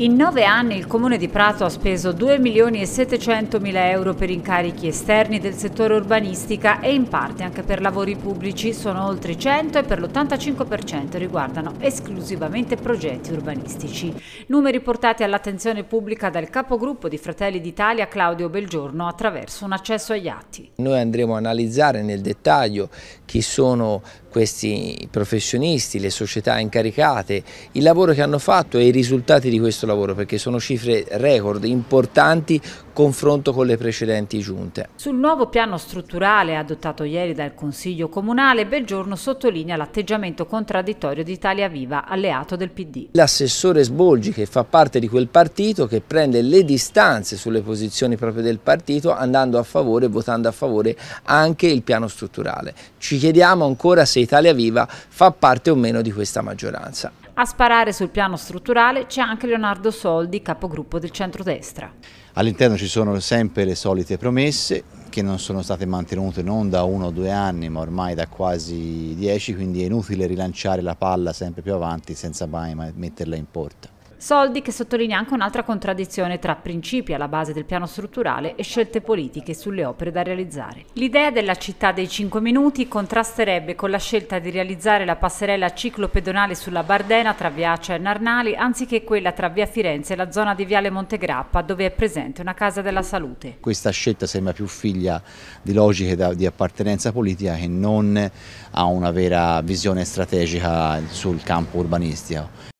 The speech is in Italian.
In nove anni il Comune di Prato ha speso 2 milioni e 700 mila euro per incarichi esterni del settore urbanistica e in parte anche per lavori pubblici, sono oltre 100 e per l'85% riguardano esclusivamente progetti urbanistici. Numeri portati all'attenzione pubblica dal capogruppo di Fratelli d'Italia Claudio Belgiorno attraverso un accesso agli atti. Noi andremo a analizzare nel dettaglio chi sono questi professionisti, le società incaricate, il lavoro che hanno fatto e i risultati di questo lavoro perché sono cifre record importanti confronto con le precedenti giunte. Sul nuovo piano strutturale adottato ieri dal Consiglio Comunale, Belgiorno sottolinea l'atteggiamento contraddittorio di Italia Viva, alleato del PD. L'assessore Sbolgi, che fa parte di quel partito, che prende le distanze sulle posizioni proprio del partito, andando a favore, votando a favore anche il piano strutturale. Ci chiediamo ancora se Italia Viva fa parte o meno di questa maggioranza. A sparare sul piano strutturale c'è anche Leonardo Soldi, capogruppo del centrodestra. All'interno ci sono sempre le solite promesse che non sono state mantenute non da uno o due anni ma ormai da quasi dieci, quindi è inutile rilanciare la palla sempre più avanti senza mai metterla in porta. Soldi che sottolinea anche un'altra contraddizione tra principi alla base del piano strutturale e scelte politiche sulle opere da realizzare. L'idea della città dei 5 minuti contrasterebbe con la scelta di realizzare la passerella ciclopedonale sulla Bardena tra via Accia e Narnali, anziché quella tra via Firenze e la zona di Viale Montegrappa, dove è presente una casa della salute. Questa scelta sembra più figlia di logiche di appartenenza politica che non ha una vera visione strategica sul campo urbanistico.